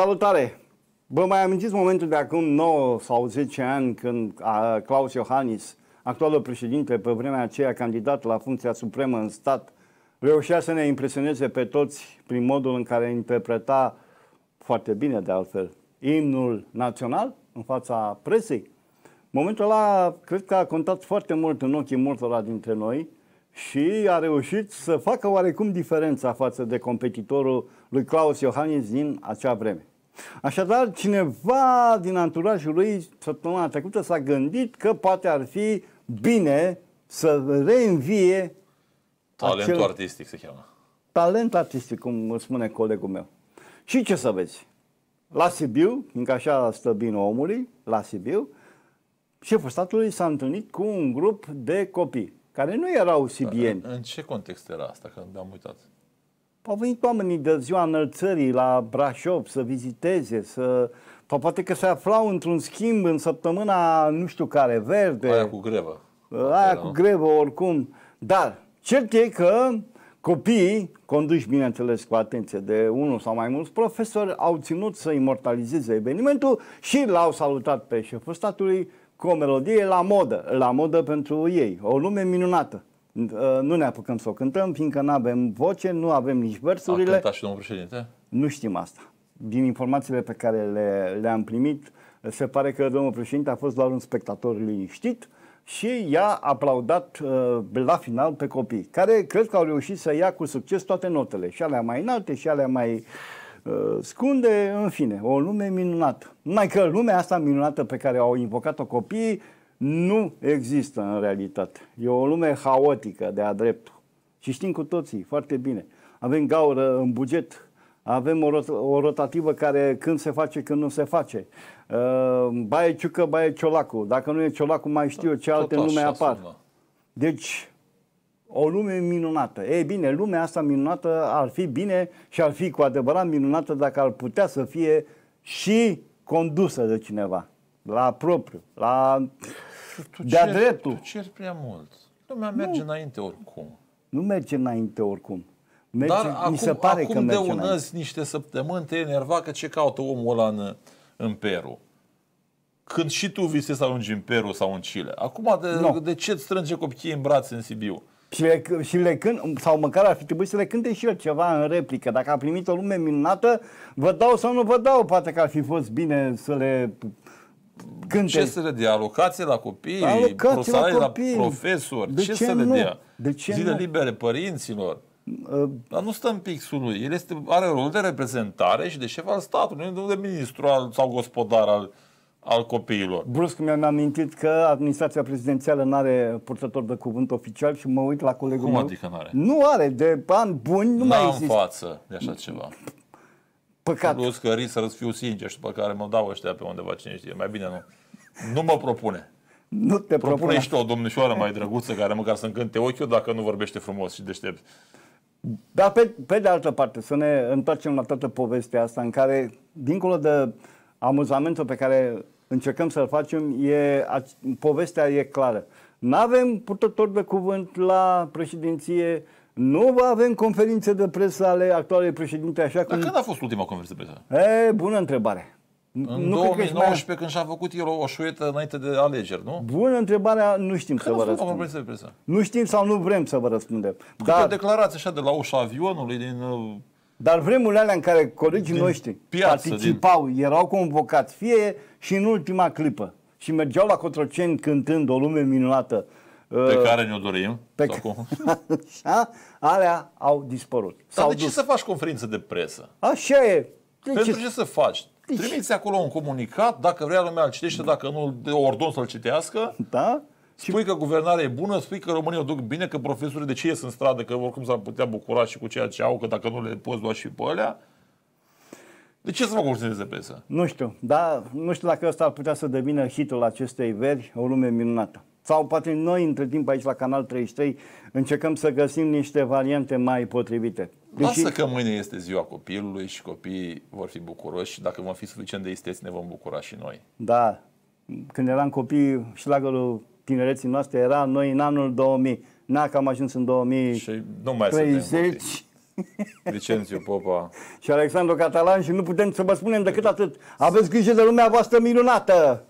Salutare! Vă mai amintiți momentul de acum 9 sau 10 ani când Claus Iohannis, actualul președinte, pe vremea aceea candidat la funcția supremă în stat, reușea să ne impresioneze pe toți prin modul în care interpreta foarte bine de altfel imnul național în fața presei? Momentul ăla cred că a contat foarte mult în ochii multora dintre noi și a reușit să facă oarecum diferența față de competitorul lui Claus Iohannis din acea vreme. Așadar, cineva din anturajul lui săptămâna trecută s-a gândit că poate ar fi bine să reînvie Talentul acel... artistic se cheamă. Talent artistic, cum spune colegul meu. Și ce să vezi? La Sibiu, fiindcă așa stă bine omului, la Sibiu, șeful statului s-a întâlnit cu un grup de copii care nu erau sibieni. În, în ce context era asta? Că am uitat. Au venit oamenii de ziua înălțării la Brașov să viziteze, să... Sau poate că se aflau într-un schimb în săptămâna nu știu care, verde. Aia cu grevă. Aia cu grevă, oricum. Dar cert e că copiii, conduși bineînțeles cu atenție de unul sau mai mulți profesori, au ținut să imortalizeze evenimentul și l-au salutat pe șeful statului cu o melodie la modă, la modă pentru ei, o lume minunată. Uh, nu ne apucăm să o cântăm, fiindcă nu avem voce, nu avem nici versurile. A cântat și domnul președinte? Nu știm asta. Din informațiile pe care le, le-am primit, se pare că domnul președinte a fost doar un spectator liniștit și i-a aplaudat uh, la final pe copii, care cred că au reușit să ia cu succes toate notele, și alea mai înalte, și alea mai uh, scunde, în fine, o lume minunată. Mai că lumea asta minunată pe care au invocat-o copiii, nu există în realitate. E o lume haotică de-a dreptul. Și știm cu toții foarte bine. Avem gaură în buget, avem o, rot- o rotativă care când se face, când nu se face. Uh, baie ciucă, baie ciolacu. Dacă nu e ciolacu, mai știu ce alte nume apar. Deci, o lume minunată. Ei bine, lumea asta minunată ar fi bine și ar fi cu adevărat minunată dacă ar putea să fie și condusă de cineva. La propriu, la tu, tu de-a ceri, dreptul. Tu ceri prea mult. Lumea merge nu. înainte oricum. Nu merge înainte oricum. Merge, Dar mi acum, se pare acum că merge de un azi niște săptămâni te enerva că ce caută omul ăla în, în Peru. Când și tu visezi să ajungi în Peru sau în Chile. Acum de, no. de ce îți strânge copiii în brațe în Sibiu? Și le, și le când, sau măcar ar fi trebuit să le cânte și el ceva în replică. Dacă a primit o lume minunată, vă dau sau nu vă dau, poate că ar fi fost bine să le când ce să le dea? Alocație la copii, Alocație la, la profesori, de ce, ce să nu? le dea? De ce Zile nu? libere părinților. Uh, Dar nu stă în pixul lui. El este, are rol de reprezentare și de șef al statului, nu de ministru al, sau gospodar al, al copiilor. Brusc mi-am amintit că administrația prezidențială nu are purtător de cuvânt oficial și mă uit la colegul Cum meu. adică nu are? Nu are, de ani buni nu N-am mai există. față de așa ceva. Păcat. Plus că risc să fiu sincer și după care mă dau ăștia pe undeva, cine știe. Mai bine nu. Nu mă propune. Nu te propune. Propune și tu o domnișoară mai drăguță care măcar să încânte ochiul dacă nu vorbește frumos și deștept. Dar pe, pe de altă parte, să ne întoarcem la toată povestea asta în care, dincolo de amuzamentul pe care încercăm să-l facem, e, a, povestea e clară. Nu avem purtător de cuvânt la președinție, uh, nu va avem conferințe de presă ale actualei președinte, așa cum... Dar când a fost ultima conferință de presă? E, bună întrebare. În nu 2019, mai... când și-a făcut el o șuietă înainte de alegeri, nu? Bună întrebare, nu știm când să vă răspundem. Nu știm sau nu vrem să vă răspundem. Dar... declarați așa de la ușa avionului, din... Uh, Dar vremurile alea în care colegii din noștri piață, participau, din... erau convocați, fie și în ultima clipă, și mergeau la Cotroceni cântând o lume minunată, pe uh, care ne-o dorim. Pe sau cum? Așa, alea au dispărut. Dar de dus. ce să faci conferință de presă? Așa e. De Pentru ce, ce să faci? De deci- Trimiți ce? acolo un comunicat, dacă vrea lumea îl citește, dacă nu ordon să-l citească. Da? Spui că guvernarea e bună, spui că românii o duc bine, că profesorii de ce ies în stradă, că oricum s-ar putea bucura și cu ceea ce au, că dacă nu le poți lua și pe alea. De ce să fac conferințe de presă? Nu știu, dar nu știu dacă ăsta ar putea să devină hitul acestei veri, o lume minunată. Sau poate noi între timp aici la Canal 33 încercăm să găsim niște variante mai potrivite. Deși... Lasă că mâine este ziua copilului și copiii vor fi bucuroși și dacă vom fi suficient de isteți ne vom bucura și noi. Da, când eram copii, și șlagărul tinereții noastre era noi în anul 2000. Na, că am ajuns în 2030. Și Licențiu Popa. și Alexandru Catalan și nu putem să vă spunem decât atât. Aveți grijă de lumea voastră minunată!